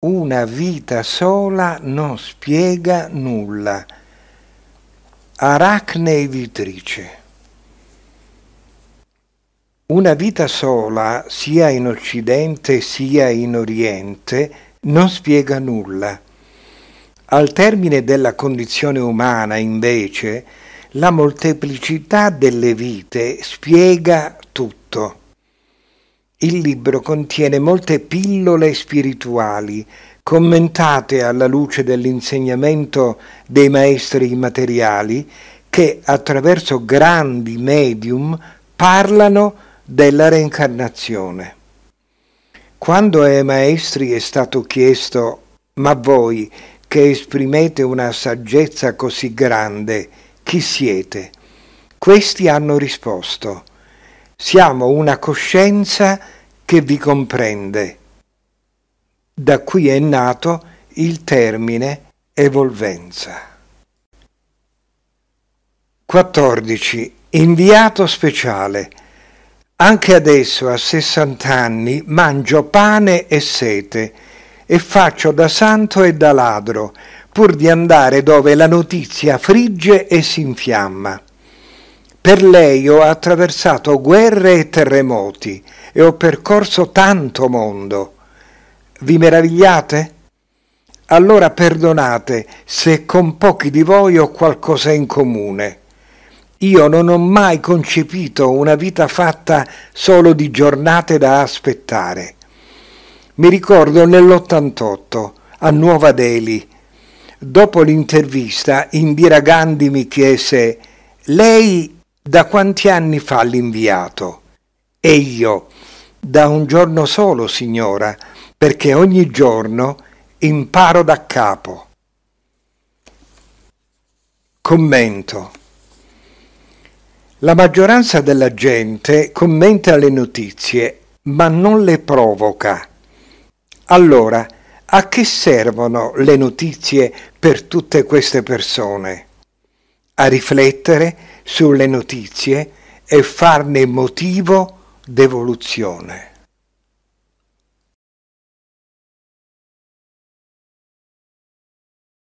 Una vita sola non spiega nulla. Aracne editrice. Una vita sola, sia in Occidente sia in Oriente, non spiega nulla. Al termine della condizione umana, invece, la molteplicità delle vite spiega tutto. Il libro contiene molte pillole spirituali, commentate alla luce dell'insegnamento dei maestri immateriali, che attraverso grandi medium parlano della reincarnazione. Quando ai maestri è stato chiesto, ma voi che esprimete una saggezza così grande, chi siete? Questi hanno risposto, siamo una coscienza che vi comprende. Da qui è nato il termine evolvenza. 14. Inviato speciale. Anche adesso, a 60 anni, mangio pane e sete e faccio da santo e da ladro, pur di andare dove la notizia frigge e si infiamma. Per lei ho attraversato guerre e terremoti e ho percorso tanto mondo. Vi meravigliate? Allora perdonate se con pochi di voi ho qualcosa in comune. Io non ho mai concepito una vita fatta solo di giornate da aspettare. Mi ricordo nell'88 a Nuova Delhi. Dopo l'intervista, Indira Gandhi mi chiese: Lei da quanti anni fa l'inviato? E io, da un giorno solo, signora, perché ogni giorno imparo da capo. Commento. La maggioranza della gente commenta le notizie, ma non le provoca. Allora, a che servono le notizie per tutte queste persone? a riflettere sulle notizie e farne motivo d'evoluzione.